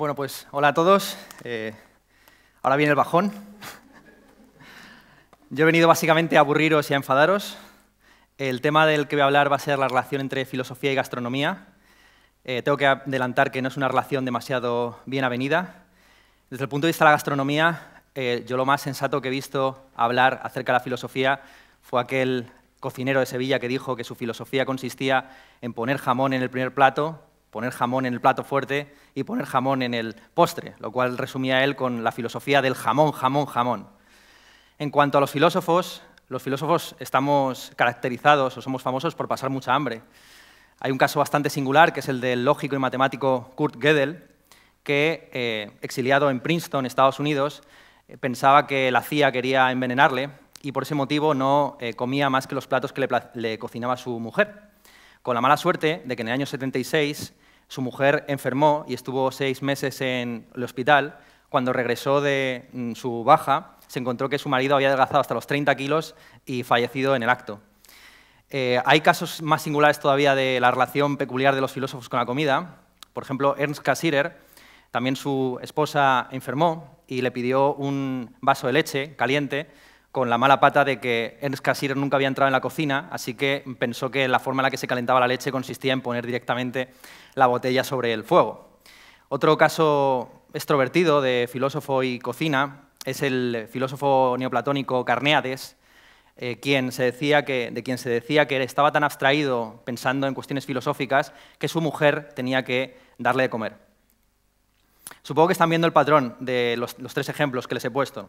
Bueno, pues hola a todos. Eh, ahora viene el bajón. Yo he venido básicamente a aburriros y a enfadaros. El tema del que voy a hablar va a ser la relación entre filosofía y gastronomía. Eh, tengo que adelantar que no es una relación demasiado bien avenida. Desde el punto de vista de la gastronomía, eh, yo lo más sensato que he visto hablar acerca de la filosofía fue aquel cocinero de Sevilla que dijo que su filosofía consistía en poner jamón en el primer plato poner jamón en el plato fuerte y poner jamón en el postre, lo cual resumía él con la filosofía del jamón, jamón, jamón. En cuanto a los filósofos, los filósofos estamos caracterizados o somos famosos por pasar mucha hambre. Hay un caso bastante singular, que es el del lógico y matemático Kurt Gödel, que, eh, exiliado en Princeton, Estados Unidos, eh, pensaba que la CIA quería envenenarle y por ese motivo no eh, comía más que los platos que le cocinaba su mujer con la mala suerte de que en el año 76 su mujer enfermó y estuvo seis meses en el hospital. Cuando regresó de mm, su baja, se encontró que su marido había adelgazado hasta los 30 kilos y fallecido en el acto. Eh, hay casos más singulares todavía de la relación peculiar de los filósofos con la comida. Por ejemplo, Ernst Cassirer, también su esposa enfermó y le pidió un vaso de leche caliente con la mala pata de que Ernst Cassirer nunca había entrado en la cocina, así que pensó que la forma en la que se calentaba la leche consistía en poner directamente la botella sobre el fuego. Otro caso extrovertido de filósofo y cocina es el filósofo neoplatónico Carneades, eh, quien se decía que, de quien se decía que estaba tan abstraído pensando en cuestiones filosóficas que su mujer tenía que darle de comer. Supongo que están viendo el patrón de los tres ejemplos que les he puesto.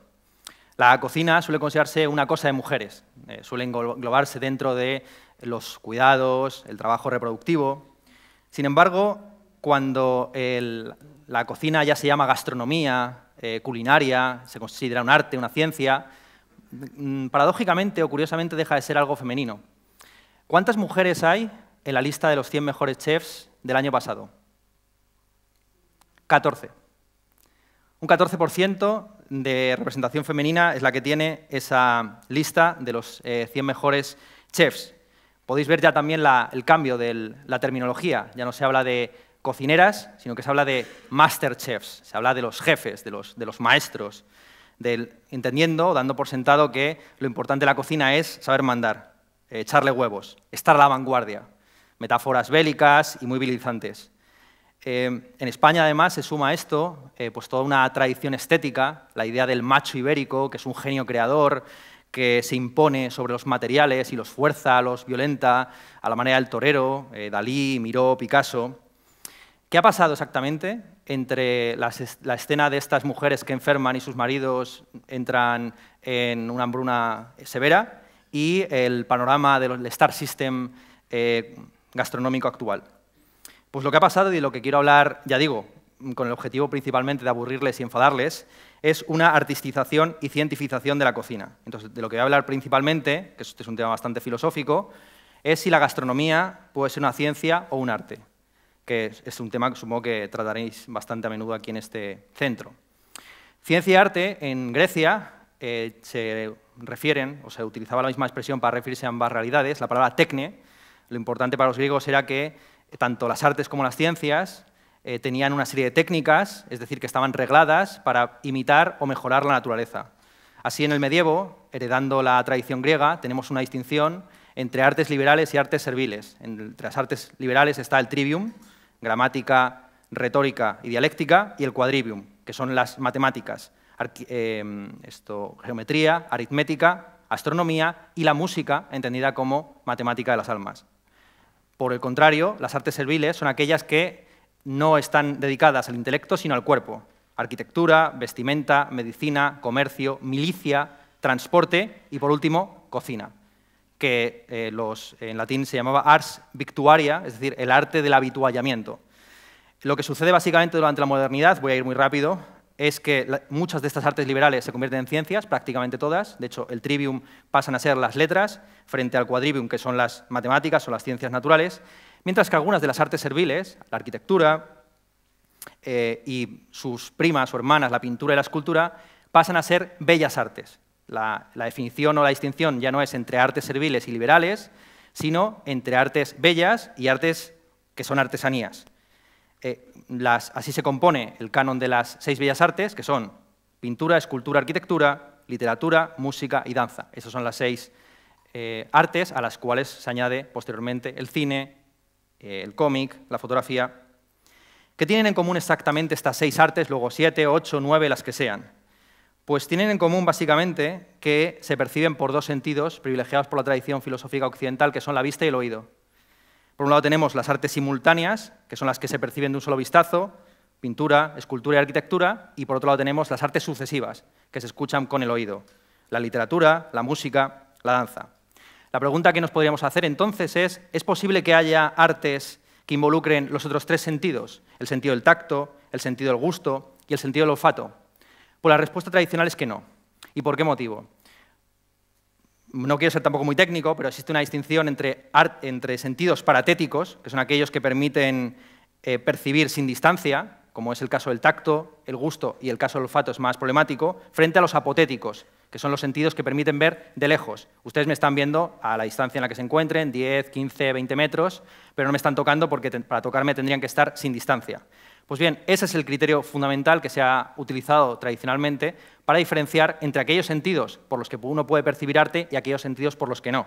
La cocina suele considerarse una cosa de mujeres, eh, suele englobarse dentro de los cuidados, el trabajo reproductivo. Sin embargo, cuando la cocina ya se llama gastronomía, eh, culinaria, se considera un arte, una ciencia, mm, paradójicamente o curiosamente deja de ser algo femenino. ¿Cuántas mujeres hay en la lista de los 100 mejores chefs del año pasado? 14. Un 14% de representación femenina es la que tiene esa lista de los 100 eh, mejores chefs. Podéis ver ya también el cambio de la terminología. Ya no se habla de cocineras, sino que se habla de master chefs, se habla de los jefes, de los, maestros, entendiendo dando por sentado que lo importante de la cocina es saber mandar, eh, echarle huevos, estar a la vanguardia. Metáforas bélicas y muy Em, en España, además, se suma a esto eh, pues, toda una tradición estética, la idea del macho ibérico, que es un genio creador, que se impone sobre los materiales y los fuerza, los violenta, a la manera del torero, eh, Dalí, Miró, Picasso. ¿Qué ha pasado exactamente entre la escena de estas mujeres que enferman y sus maridos entran en una hambruna severa y el panorama del Star System eh, gastronómico actual? Pues lo que ha pasado y de lo que quiero hablar, ya digo, con el objetivo principalmente de aburrirles y enfadarles, es una artistización y cientificación de la cocina. Entonces, de lo que voy a hablar principalmente, que este es un tema bastante filosófico, es si la gastronomía puede ser una ciencia o un arte, que es un tema que supongo que trataréis bastante a menudo aquí en este centro. Ciencia y arte en Grecia eh, se refieren, o se utilizaba la misma expresión para referirse a ambas realidades, la palabra tecne. Lo importante para los griegos era que tanto las artes como las ciencias eh, tenían una serie de técnicas, es decir, que estaban regladas para imitar o mejorar la naturaleza. Así, en el medievo, heredando la tradición griega, tenemos una distinción entre artes liberales y artes serviles. Entre las artes liberales está el trivium, gramática, retórica y dialéctica, y el quadrivium, que son las matemáticas, eh, esto, geometría, aritmética, astronomía y la música, entendida como matemática de las almas. Por el contrario, las artes serviles son aquellas que no están dedicadas al intelecto, sino al cuerpo. Arquitectura, vestimenta, medicina, comercio, milicia, transporte y, por último, cocina, que eh, en latín se llamaba ars victuaria, es decir, el arte del habituallamiento. Lo que sucede básicamente durante la modernidad, voy a ir muy rápido, es que muchas de estas artes liberales se convierten en ciencias, prácticamente todas. De hecho, el trivium pasan a ser las letras, frente al quadrivium, que son las matemáticas o las ciencias naturales, mientras que algunas de las artes serviles, la arquitectura eh, y sus primas o hermanas, la pintura y la escultura, pasan a ser bellas artes. la definición o la distinción ya no es entre artes serviles y liberales, sino entre artes bellas y artes que son artesanías. Eh, así se compone el canon de las seis bellas artes, que son pintura, escultura, arquitectura, literatura, música y danza. Esas son las seis eh, artes a las cuales se añade posteriormente el cine, eh, el cómic, la fotografía. ¿Qué tienen en común exactamente estas seis artes, luego siete, ocho, nueve, las que sean? Pues tienen en común básicamente que se perciben por dos sentidos privilegiados por la tradición filosófica occidental, que son la vista y el oído. Por un lado tenemos las artes simultáneas, que son las que se perciben de un solo vistazo, pintura, escultura y arquitectura, y por otro lado tenemos las artes sucesivas, que se escuchan con el oído, la literatura, la música, la danza. La pregunta que nos podríamos hacer entonces es, ¿es posible que haya artes que involucren los otros tres sentidos? El sentido del tacto, el sentido del gusto y el sentido del olfato. Pues la respuesta tradicional es que no. ¿Y por qué motivo? no quiero ser tampoco muy técnico, pero existe una distinción entre, entre sentidos paratéticos, que son aquellos que permiten eh, percibir sin distancia, como es el caso del tacto, el gusto y el caso del olfato es más problemático, frente a los apotéticos, que son los sentidos que permiten ver de lejos. Ustedes me están viendo a la distancia en la que se encuentren, 10, 15, 20 metros, pero no me están tocando porque para tocarme tendrían que estar sin distancia. Pues bien, ese es el criterio fundamental que se ha utilizado tradicionalmente para diferenciar entre aquellos sentidos por los que uno puede percibir arte y aquellos sentidos por los que no.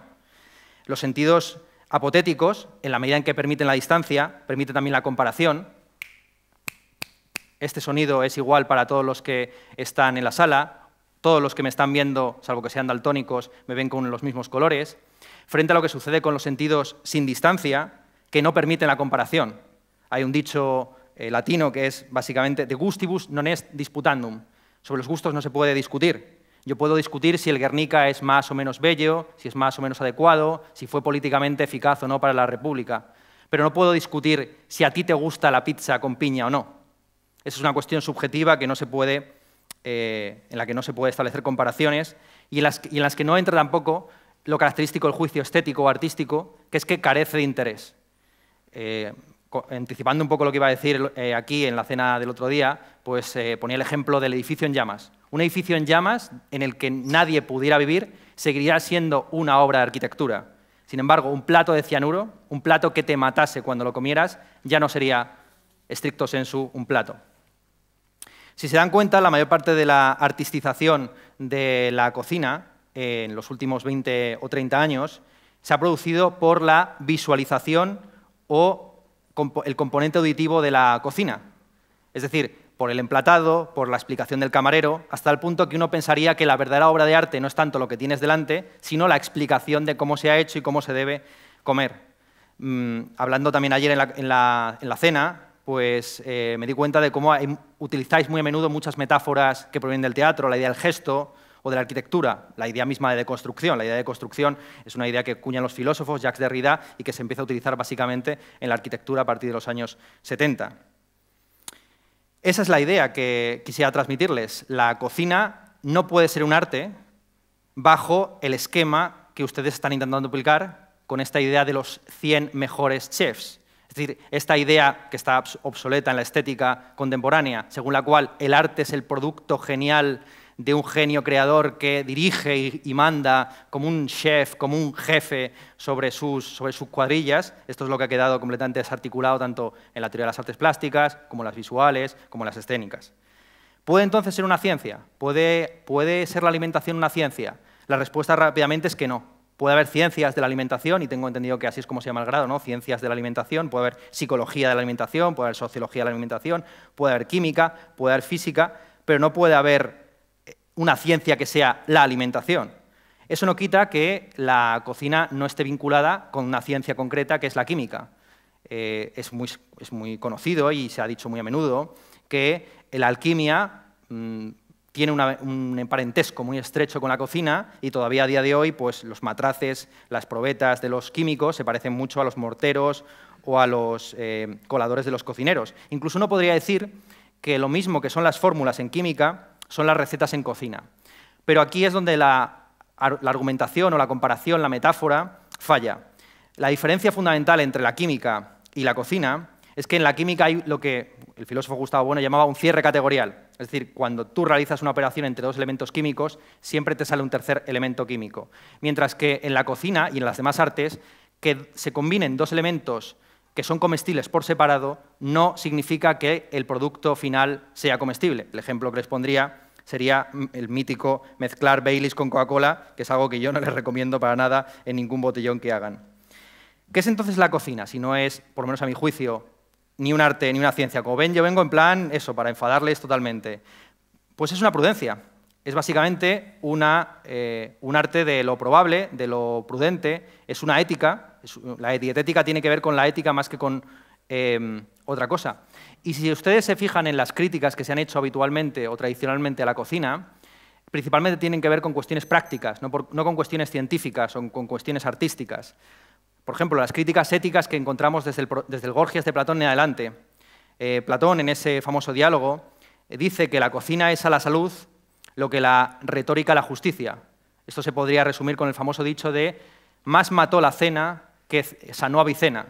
Los sentidos apotéticos, en la medida en que permiten la distancia, permiten también la comparación. Este sonido es igual para todos los que están en la sala, todos los que me están viendo, salvo que sean daltónicos, me ven con los mismos colores, frente a lo que sucede con los sentidos sin distancia, que no permiten la comparación. Hay un dicho eh, latino que es básicamente de gustibus non est disputandum. Sobre los gustos no se puede discutir. Yo puedo discutir si el Guernica es más o menos bello, si es más o menos adecuado, si fue políticamente eficaz o no para la República. Pero no puedo discutir si a ti te gusta la pizza con piña o no. Esa es una cuestión subjetiva que no se puede, eh, en la que no se puede establecer comparaciones y en, las, que no entra tampoco lo característico del juicio estético o artístico, que es que carece de interés. Eh, anticipando un poco lo que iba a decir eh, aquí en la cena del otro día, pues eh, ponía el ejemplo del edificio en llamas. Un edificio en llamas en el que nadie pudiera vivir seguiría siendo una obra de arquitectura. Sin embargo, un plato de cianuro, un plato que te matase cuando lo comieras, ya no sería estricto sensu un plato. Si se dan cuenta, la mayor parte de la artistización de la cocina eh, en los últimos 20 o 30 años se ha producido por la visualización o el componente auditivo de la cocina. Es decir, por el emplatado, por la explicación del camarero, hasta el punto que uno pensaría que la verdadera obra de arte no es tanto lo que tienes delante, sino la explicación de cómo se ha hecho y cómo se debe comer. Mm, hablando también ayer en la, cena, pues eh, me di cuenta de cómo utilizáis muy a menudo muchas metáforas que provienen del teatro, la idea del gesto, o de la arquitectura, la idea misma de deconstrucción. La idea de construcción es una idea que cuñan los filósofos, Jacques Derrida, y que se empieza a utilizar básicamente en la arquitectura a partir de los años 70. Esa es la idea que quisiera transmitirles. La cocina no puede ser un arte bajo el esquema que ustedes están intentando aplicar con esta idea de los 100 mejores chefs. Es decir, esta idea que está obsoleta en la estética contemporánea, según la cual el arte es el producto genial de un genio creador que dirige y manda como un chef, como un jefe sobre sus, cuadrillas. Esto es lo que ha quedado completamente desarticulado tanto en la teoría de las artes plásticas, como las visuales, como las escénicas. ¿Puede entonces ser una ciencia? ¿Puede, puede ser la alimentación una ciencia? La respuesta rápidamente es que no. Puede haber ciencias de la alimentación, y tengo entendido que así es como se llama el grado, ¿no? Ciencias de la alimentación, puede haber psicología de la alimentación, puede haber sociología de la alimentación, puede haber química, puede haber física, pero no puede haber una ciencia que sea la alimentación. Eso no quita que la cocina no esté vinculada con una ciencia concreta que es la química. Eh, es, muy, conocido y se ha dicho muy a menudo que la alquimia mm, tiene un parentesco muy estrecho con la cocina y todavía a día de hoy pues, los matraces, las probetas de los químicos se parecen mucho a los morteros o a los eh, coladores de los cocineros. Incluso uno podría decir que lo mismo que son las fórmulas en química, son las recetas en cocina. Pero aquí es donde la, argumentación o la comparación, la metáfora, falla. La diferencia fundamental entre la química y la cocina es que en la química hay lo que el filósofo Gustavo Bueno llamaba un cierre categorial. Es decir, cuando tú realizas una operación entre dos elementos químicos, siempre te sale un tercer elemento químico. Mientras que en la cocina y en las demás artes, que se combinen dos elementos que son comestibles por separado no significa que el producto final sea comestible. El ejemplo que les pondría sería el mítico mezclar Baileys con Coca-Cola, que es algo que yo no les recomiendo para nada en ningún botellón que hagan. ¿Qué es entonces la cocina? Si no es, por lo menos a mi juicio, ni un arte ni una ciencia. Como ven, yo vengo en plan eso, para enfadarles totalmente. Pues es una prudencia, es básicamente una, eh, un arte de lo probable, de lo prudente, es una ética, la dietética tiene que ver con la ética más que con em, otra cosa. Y si ustedes se fijan en las críticas que se han hecho habitualmente o tradicionalmente a la cocina, principalmente tienen que ver con cuestiones prácticas, no, con cuestiones científicas o con cuestiones artísticas. Por ejemplo, las críticas éticas que encontramos desde el, desde el Gorgias de Platón en adelante. Eh, Platón, en ese famoso diálogo, dice que la cocina es a la salud lo que la retórica la justicia. Esto se podría resumir con el famoso dicho de más mató la cena que sanó a Vicena.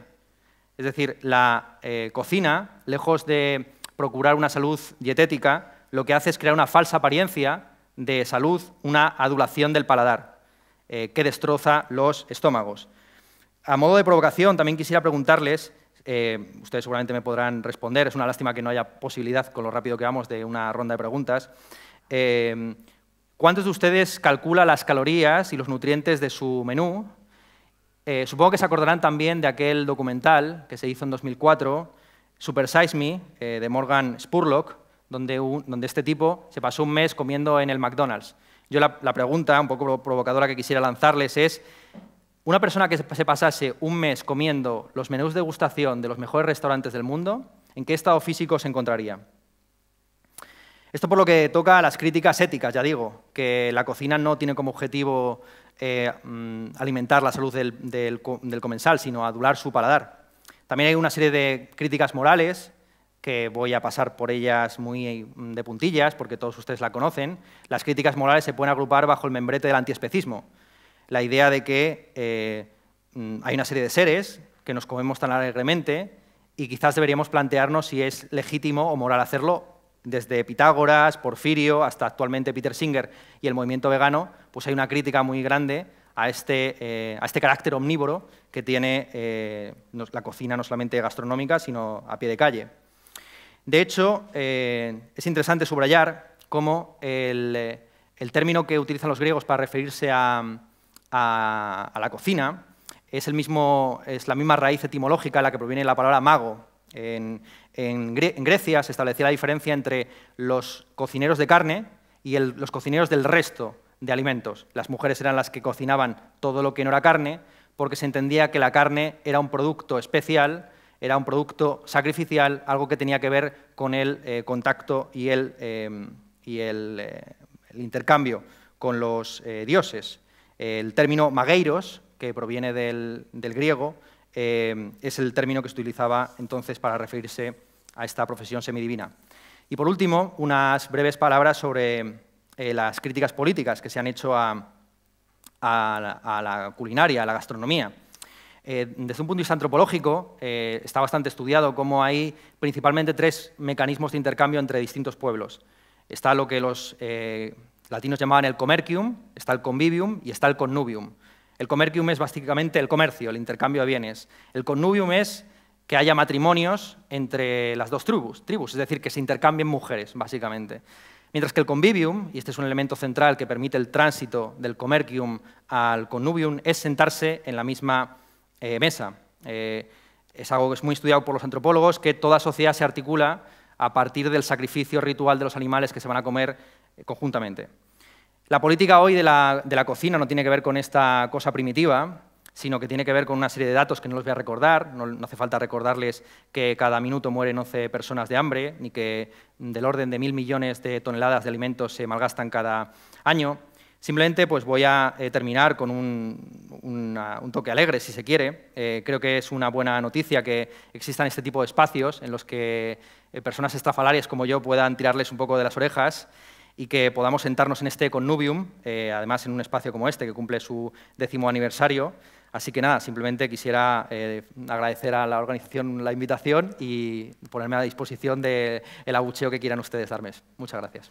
Es decir, la eh, cocina, lejos de procurar una salud dietética, lo que hace es crear una falsa apariencia de salud, una adulación del paladar, eh, que destroza los estómagos. A modo de provocación, también quisiera preguntarles, eh, ustedes seguramente me podrán responder, es una lástima que no haya posibilidad, con lo rápido que vamos, de una ronda de preguntas, Em, ¿cuántos de ustedes calculan las calorías y los nutrientes de su menú? Eh, supongo que se acordarán también de aquel documental que se hizo en 2004, Super Size Me, eh, de Morgan Spurlock, donde, este tipo se pasó un mes comiendo en el McDonald's. Yo la, la pregunta un poco provocadora que quisiera lanzarles es, una persona que se pasase un mes comiendo los menús de degustación de los mejores restaurantes del mundo, ¿en qué estado físico se encontraría? Esto por lo que toca a las críticas éticas, ya digo, que la cocina no tiene como objetivo eh, mm, alimentar la salud del, comensal, sino adular su paladar. También hay una serie de críticas morales, que voy a pasar por ellas muy mm, de puntillas, porque todos ustedes la conocen. Las críticas morales se pueden agrupar bajo el membrete del antiespecismo. La idea de que eh, mm, hay una serie de seres que nos comemos tan alegremente y quizás deberíamos plantearnos si es legítimo o moral hacerlo desde Pitágoras, Porfirio, hasta actualmente Peter Singer y el movimiento vegano, pues hay una crítica muy grande a este, eh, a este carácter omnívoro que tiene eh, la cocina no solamente gastronómica, sino a pie de calle. De hecho, eh, es interesante subrayar cómo el, término que utilizan los griegos para referirse a, la cocina es, el mismo, es la misma raíz etimológica a la que proviene la palabra mago, en, Grecia se establecía la diferencia entre los cocineros de carne y los cocineros del resto de alimentos. Las mujeres eran las que cocinaban todo lo que no era carne, porque se entendía que la carne era un producto especial, era un producto sacrificial, algo que tenía que ver con el eh, contacto y eh, eh, el, intercambio con los dioses. El término mageiros, que proviene del griego, Em, es el término que se utilizaba entonces para referirse a esta profesión semidivina. Y por último, unas breves palabras sobre eh, las críticas políticas que se han hecho a, la culinaria, a la gastronomía. Eh, desde un punto de vista antropológico, eh, está bastante estudiado cómo hay principalmente tres mecanismos de intercambio entre distintos pueblos. Está lo que los latinos llamaban el comercium, está el convivium y está el connubium. El comercium es básicamente el comercio, el intercambio de bienes. El connubium es que haya matrimonios entre las dos tribus, tribus, es decir, que se intercambien mujeres, básicamente. Mientras que el convivium, y este es un elemento central que permite el tránsito del comercium al connubium, es sentarse en la misma eh, mesa. Eh, es algo que es muy estudiado por los antropólogos, que toda sociedad se articula a partir del sacrificio ritual de los animales que se van a comer eh, conjuntamente. La política hoy de la, cocina no tiene que ver con esta cosa primitiva, sino que tiene que ver con una serie de datos que no los voy a recordar. No, hace falta recordarles que cada minuto mueren 11 personas de hambre, ni que del orden de mil millones de toneladas de alimentos se malgastan cada año. Simplemente pues, voy a eh, terminar con un, toque alegre, si se quiere. Eh, creo que es una buena noticia que existan este tipo de espacios en los que eh, personas estafalarias como yo puedan tirarles un poco de las orejas y que podamos sentarnos en este connubium, eh, además en un espacio como este que cumple su décimo aniversario. Así que nada, simplemente quisiera eh, agradecer a la organización la invitación y ponerme a disposición del el abucheo que quieran ustedes darme. Muchas gracias.